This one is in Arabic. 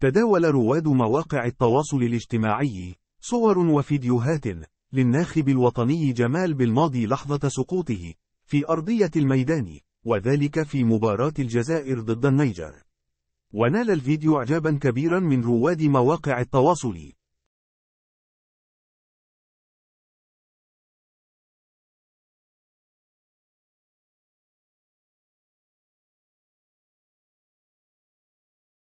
تداول رواد مواقع التواصل الاجتماعي صور وفيديوهات للناخب الوطني جمال بالماضي لحظة سقوطه في أرضية الميدان وذلك في مباراة الجزائر ضد النيجر ونال الفيديو إعجابا كبيرا من رواد مواقع التواصل